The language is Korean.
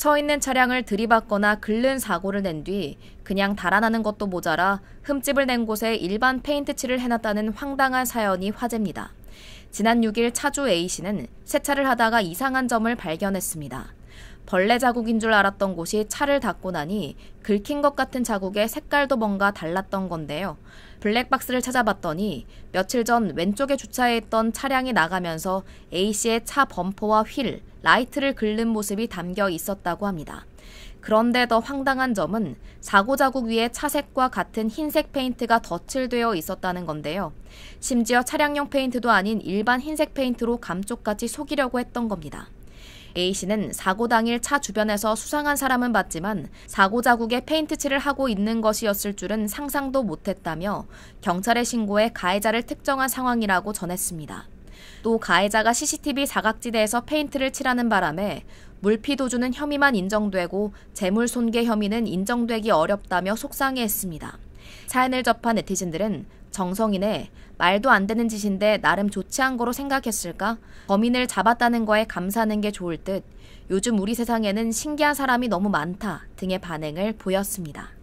서 있는 차량을 들이받거나 긁는 사고를 낸 뒤 그냥 달아나는 것도 모자라 흠집을 낸 곳에 일반 페인트칠을 해놨다는 황당한 사연이 화제입니다. 지난 6일 차주 A씨는 세차를 하다가 이상한 점을 발견했습니다. 벌레 자국인 줄 알았던 곳이 차를 닦고 나니 긁힌 것 같은 자국의 색깔도 뭔가 달랐던 건데요. 블랙박스를 찾아봤더니 며칠 전 왼쪽에 주차해 있던 차량이 나가면서 A씨의 차 범퍼와 휠, 라이트를 긁는 모습이 담겨 있었다고 합니다. 그런데 더 황당한 점은 사고 자국 위에 차색과 같은 흰색 페인트가 덧칠되어 있었다는 건데요. 심지어 차량용 페인트도 아닌 일반 흰색 페인트로 감쪽같이 속이려고 했던 겁니다. A씨는 사고 당일 차 주변에서 수상한 사람은 봤지만 사고 자국에 페인트칠을 하고 있는 것이었을 줄은 상상도 못했다며 경찰에 신고해 가해자를 특정한 상황이라고 전했습니다. 또 가해자가 CCTV 사각지대에서 페인트를 칠하는 바람에 물피 도주는 혐의만 인정되고 재물 손괴 혐의는 인정되기 어렵다며 속상해했습니다. 사연을 접한 네티즌들은 정성인의 말도 안 되는 짓인데 나름 좋지 않은 거로 생각했을까? 범인을 잡았다는 거에 감사하는 게 좋을 듯 요즘 우리 세상에는 신기한 사람이 너무 많다 등의 반응을 보였습니다.